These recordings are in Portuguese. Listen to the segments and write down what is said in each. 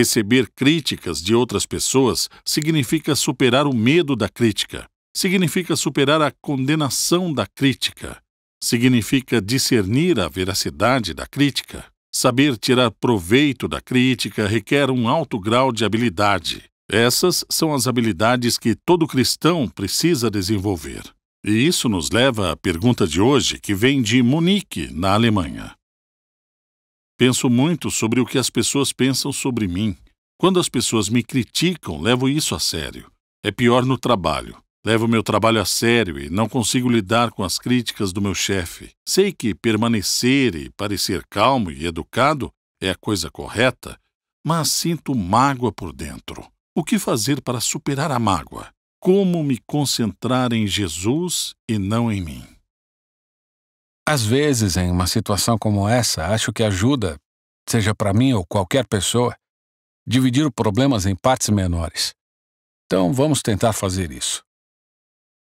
Receber críticas de outras pessoas significa superar o medo da crítica, significa superar a condenação da crítica, significa discernir a veracidade da crítica. Saber tirar proveito da crítica requer um alto grau de habilidade. Essas são as habilidades que todo cristão precisa desenvolver. E isso nos leva à pergunta de hoje, que vem de Munique, na Alemanha. Penso muito sobre o que as pessoas pensam sobre mim. Quando as pessoas me criticam, levo isso a sério. É pior no trabalho. Levo meu trabalho a sério e não consigo lidar com as críticas do meu chefe. Sei que permanecer e parecer calmo e educado é a coisa correta, mas sinto mágoa por dentro. O que fazer para superar a mágoa? Como me concentrar em Jesus e não em mim? Às vezes, em uma situação como essa, acho que ajuda, seja para mim ou qualquer pessoa, dividir problemas em partes menores. Então vamos tentar fazer isso.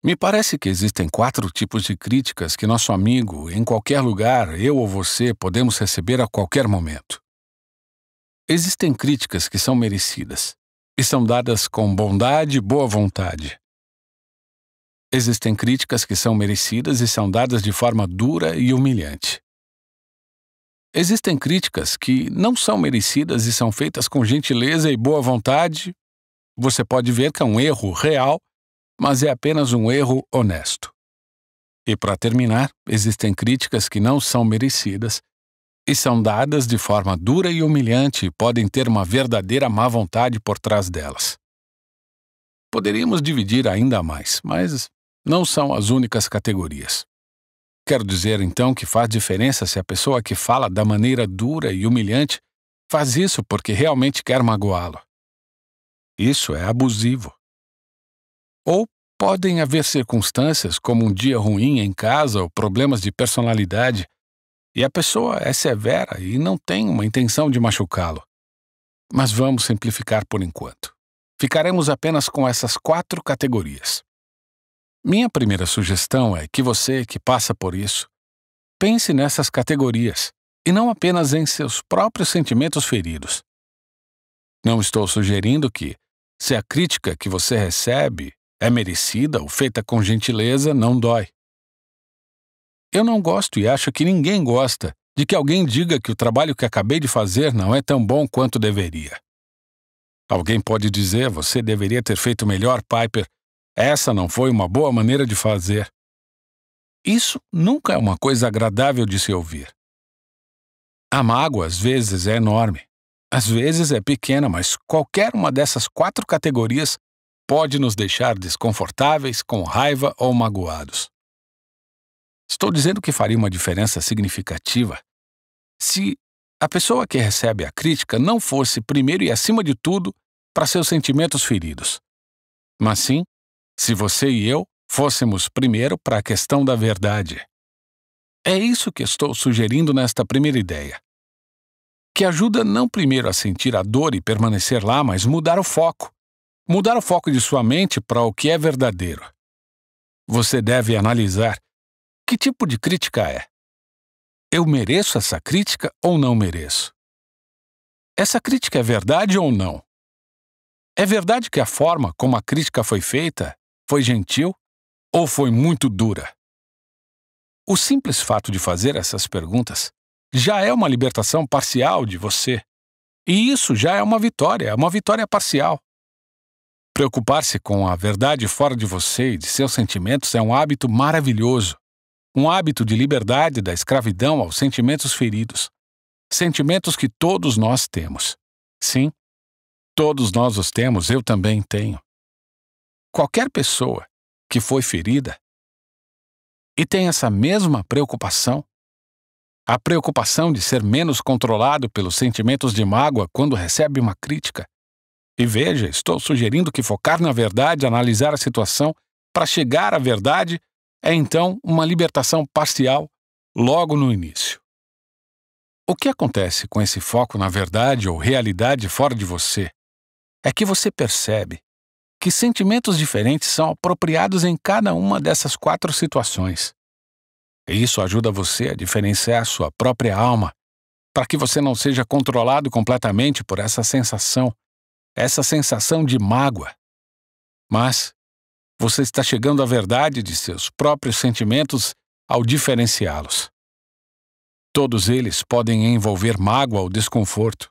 Me parece que existem quatro tipos de críticas que nosso amigo, em qualquer lugar, eu ou você, podemos receber a qualquer momento. Existem críticas que são merecidas e são dadas com bondade e boa vontade, Existem críticas que são merecidas e são dadas de forma dura e humilhante. Existem críticas que não são merecidas e são feitas com gentileza e boa vontade. Você pode ver que é um erro real, mas é apenas um erro honesto. E para terminar, existem críticas que não são merecidas e são dadas de forma dura e humilhante e podem ter uma verdadeira má vontade por trás delas. Poderíamos dividir ainda mais, mas não são as únicas categorias. Quero dizer, então, que faz diferença se a pessoa que fala da maneira dura e humilhante faz isso porque realmente quer magoá-lo. Isso é abusivo. Ou podem haver circunstâncias, como um dia ruim em casa ou problemas de personalidade, e a pessoa é severa e não tem uma intenção de machucá-lo. Mas vamos simplificar por enquanto. Ficaremos apenas com essas quatro categorias. Minha primeira sugestão é que você que passa por isso, pense nessas categorias e não apenas em seus próprios sentimentos feridos. Não estou sugerindo que, se a crítica que você recebe é merecida ou feita com gentileza, não dói. Eu não gosto e acho que ninguém gosta de que alguém diga que o trabalho que acabei de fazer não é tão bom quanto deveria. Alguém pode dizer você deveria ter feito melhor, Piper, essa não foi uma boa maneira de fazer. Isso nunca é uma coisa agradável de se ouvir. A mágoa às vezes é enorme, às vezes é pequena, mas qualquer uma dessas quatro categorias pode nos deixar desconfortáveis, com raiva ou magoados. Estou dizendo que faria uma diferença significativa se a pessoa que recebe a crítica não fosse, primeiro e acima de tudo, para seus sentimentos feridos, mas sim se você e eu fôssemos primeiro para a questão da verdade. É isso que estou sugerindo nesta primeira ideia. Que ajuda não primeiro a sentir a dor e permanecer lá, mas mudar o foco. Mudar o foco de sua mente para o que é verdadeiro. Você deve analisar que tipo de crítica é. Eu mereço essa crítica ou não mereço? Essa crítica é verdade ou não? É verdade que a forma como a crítica foi feita foi gentil ou foi muito dura? O simples fato de fazer essas perguntas já é uma libertação parcial de você. E isso já é uma vitória, é uma vitória parcial. Preocupar-se com a verdade fora de você e de seus sentimentos é um hábito maravilhoso. Um hábito de liberdade da escravidão aos sentimentos feridos. Sentimentos que todos nós temos. Sim, todos nós os temos, eu também tenho qualquer pessoa que foi ferida e tem essa mesma preocupação, a preocupação de ser menos controlado pelos sentimentos de mágoa quando recebe uma crítica. E veja, estou sugerindo que focar na verdade, analisar a situação para chegar à verdade, é então uma libertação parcial logo no início. O que acontece com esse foco na verdade ou realidade fora de você é que você percebe que sentimentos diferentes são apropriados em cada uma dessas quatro situações. E isso ajuda você a diferenciar sua própria alma, para que você não seja controlado completamente por essa sensação, essa sensação de mágoa. Mas você está chegando à verdade de seus próprios sentimentos ao diferenciá-los. Todos eles podem envolver mágoa ou desconforto.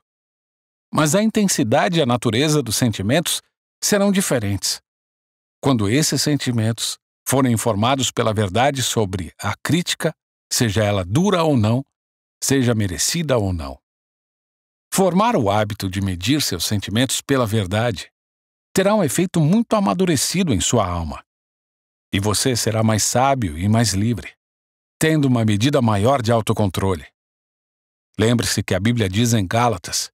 Mas a intensidade e a natureza dos sentimentos serão diferentes. Quando esses sentimentos forem informados pela verdade sobre a crítica, seja ela dura ou não, seja merecida ou não. Formar o hábito de medir seus sentimentos pela verdade terá um efeito muito amadurecido em sua alma. E você será mais sábio e mais livre, tendo uma medida maior de autocontrole. Lembre-se que a Bíblia diz em Gálatas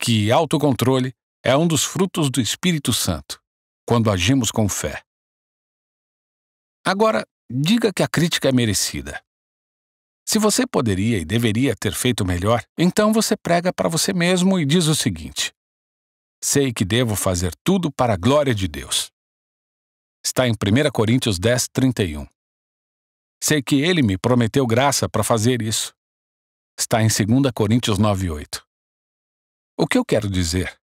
que autocontrole é um dos frutos do Espírito Santo, quando agimos com fé. Agora, diga que a crítica é merecida. Se você poderia e deveria ter feito melhor, então você prega para você mesmo e diz o seguinte: Sei que devo fazer tudo para a glória de Deus. Está em 1 Coríntios 10, 31. Sei que ele me prometeu graça para fazer isso. Está em 2 Coríntios 9, 8. O que eu quero dizer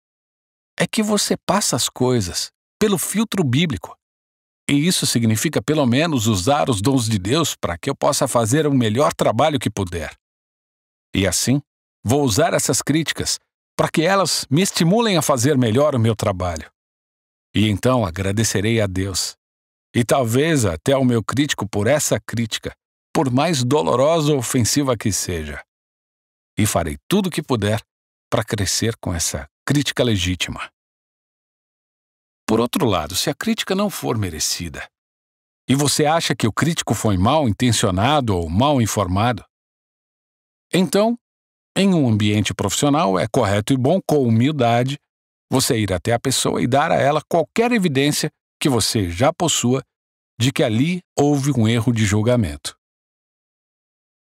é que você passa as coisas pelo filtro bíblico. E isso significa, pelo menos, usar os dons de Deus para que eu possa fazer o melhor trabalho que puder. E assim, vou usar essas críticas para que elas me estimulem a fazer melhor o meu trabalho. E então agradecerei a Deus. E talvez até ao meu crítico por essa crítica, por mais dolorosa ou ofensiva que seja. E farei tudo o que puder para crescer com essa Crítica legítima. Por outro lado, se a crítica não for merecida, e você acha que o crítico foi mal intencionado ou mal informado, então, em um ambiente profissional, é correto e bom, com humildade, você ir até a pessoa e dar a ela qualquer evidência que você já possua de que ali houve um erro de julgamento.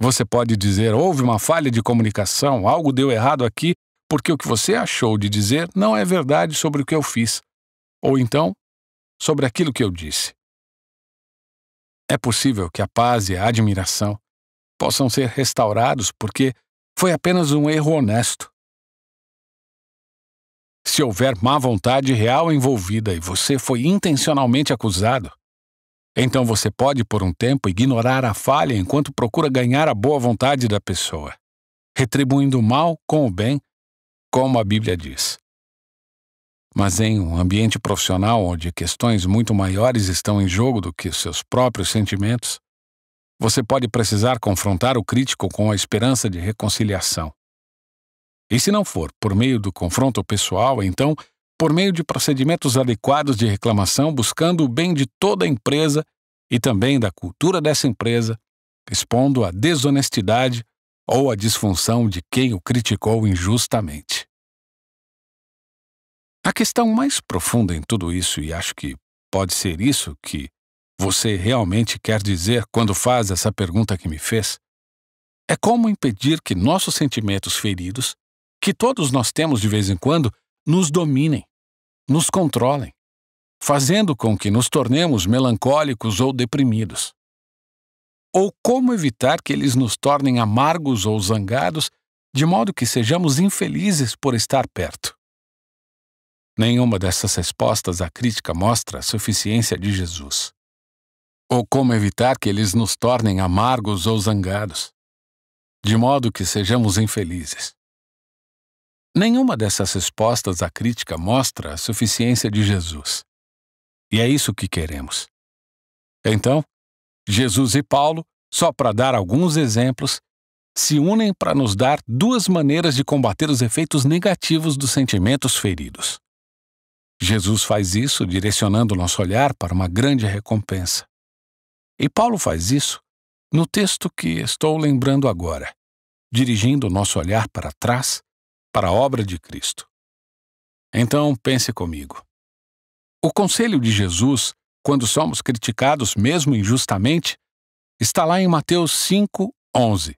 Você pode dizer: houve uma falha de comunicação, algo deu errado aqui porque o que você achou de dizer não é verdade sobre o que eu fiz, ou então sobre aquilo que eu disse. É possível que a paz e a admiração possam ser restaurados porque foi apenas um erro honesto. Se houver má vontade real envolvida e você foi intencionalmente acusado, então você pode, por um tempo, ignorar a falha enquanto procura ganhar a boa vontade da pessoa, retribuindo o mal com o bem como a Bíblia diz. Mas em um ambiente profissional onde questões muito maiores estão em jogo do que os seus próprios sentimentos, você pode precisar confrontar o crítico com a esperança de reconciliação. E se não for por meio do confronto pessoal, então, por meio de procedimentos adequados de reclamação, buscando o bem de toda a empresa e também da cultura dessa empresa, expondo a desonestidade ou a disfunção de quem o criticou injustamente. A questão mais profunda em tudo isso, e acho que pode ser isso que você realmente quer dizer quando faz essa pergunta que me fez, é como impedir que nossos sentimentos feridos, que todos nós temos de vez em quando, nos dominem, nos controlem, fazendo com que nos tornemos melancólicos ou deprimidos ou como evitar que eles nos tornem amargos ou zangados, de modo que sejamos infelizes por estar perto. Nenhuma dessas respostas à crítica mostra a suficiência de Jesus. Ou como evitar que eles nos tornem amargos ou zangados, de modo que sejamos infelizes. Nenhuma dessas respostas à crítica mostra a suficiência de Jesus. E é isso que queremos. Então, Jesus e Paulo, só para dar alguns exemplos, se unem para nos dar duas maneiras de combater os efeitos negativos dos sentimentos feridos. Jesus faz isso direcionando nosso olhar para uma grande recompensa. E Paulo faz isso no texto que estou lembrando agora, dirigindo nosso olhar para trás, para a obra de Cristo. Então pense comigo. O conselho de Jesus quando somos criticados, mesmo injustamente, está lá em Mateus 5, 11.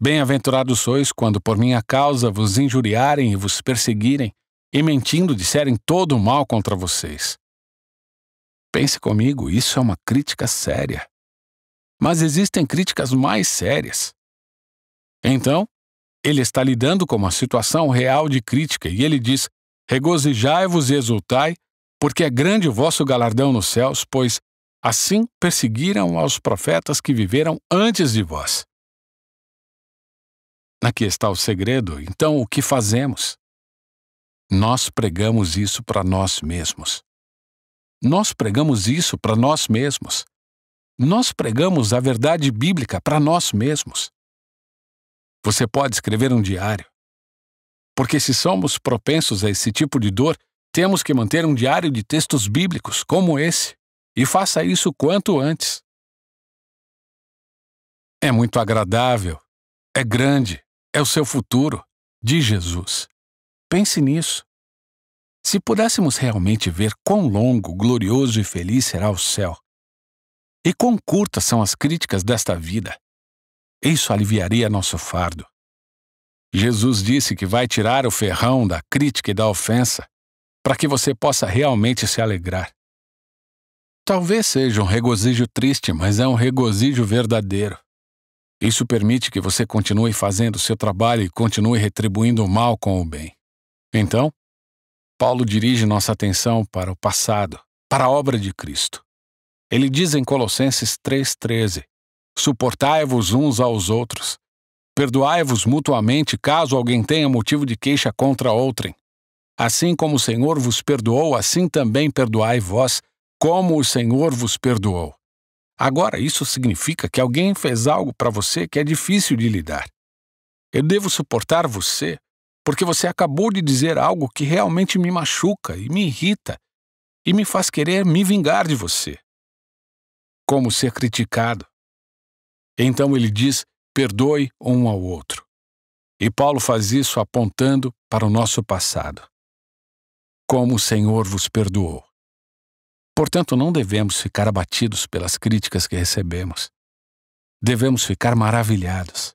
Bem-aventurados sois quando por minha causa vos injuriarem e vos perseguirem, e mentindo disserem todo o mal contra vocês. Pense comigo, isso é uma crítica séria. Mas existem críticas mais sérias. Então, ele está lidando com uma situação real de crítica e ele diz: Regozijai-vos e exultai, porque é grande o vosso galardão nos céus, pois assim perseguiram aos profetas que viveram antes de vós. Aqui está o segredo, então o que fazemos? Nós pregamos isso para nós mesmos. Nós pregamos isso para nós mesmos. Nós pregamos a verdade bíblica para nós mesmos. Você pode escrever um diário. Porque se somos propensos a esse tipo de dor, temos que manter um diário de textos bíblicos como esse, e faça isso quanto antes. É muito agradável, é grande, é o seu futuro, diz Jesus. Pense nisso. Se pudéssemos realmente ver quão longo, glorioso e feliz será o céu, e quão curtas são as críticas desta vida, isso aliviaria nosso fardo. Jesus disse que vai tirar o ferrão da crítica e da ofensa para que você possa realmente se alegrar. Talvez seja um regozijo triste, mas é um regozijo verdadeiro. Isso permite que você continue fazendo seu trabalho e continue retribuindo o mal com o bem. Então, Paulo dirige nossa atenção para o passado, para a obra de Cristo. Ele diz em Colossenses 3,13: Suportai-vos uns aos outros, perdoai-vos mutuamente caso alguém tenha motivo de queixa contra outrem. Assim como o Senhor vos perdoou, assim também perdoai vós, como o Senhor vos perdoou. Agora, isso significa que alguém fez algo para você que é difícil de lidar. Eu devo suportar você porque você acabou de dizer algo que realmente me machuca e me irrita e me faz querer me vingar de você. Como ser criticado. Então ele diz: perdoe um ao outro. E Paulo faz isso apontando para o nosso passado como o Senhor vos perdoou. Portanto, não devemos ficar abatidos pelas críticas que recebemos. Devemos ficar maravilhados.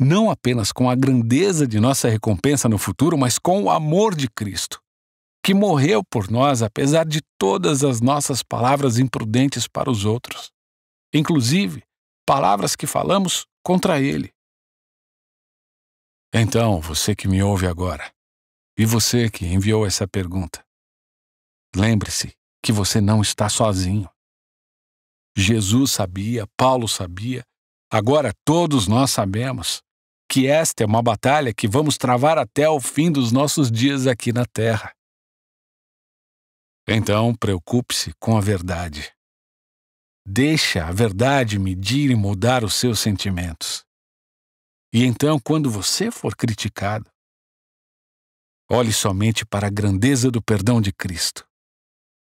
Não apenas com a grandeza de nossa recompensa no futuro, mas com o amor de Cristo, que morreu por nós apesar de todas as nossas palavras imprudentes para os outros, inclusive palavras que falamos contra Ele. Então, você que me ouve agora, e você que enviou essa pergunta, lembre-se que você não está sozinho. Jesus sabia, Paulo sabia, agora todos nós sabemos que esta é uma batalha que vamos travar até o fim dos nossos dias aqui na Terra. Então, preocupe-se com a verdade. Deixa a verdade medir e mudar os seus sentimentos. E então, quando você for criticado, Olhe somente para a grandeza do perdão de Cristo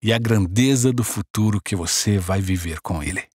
e a grandeza do futuro que você vai viver com Ele.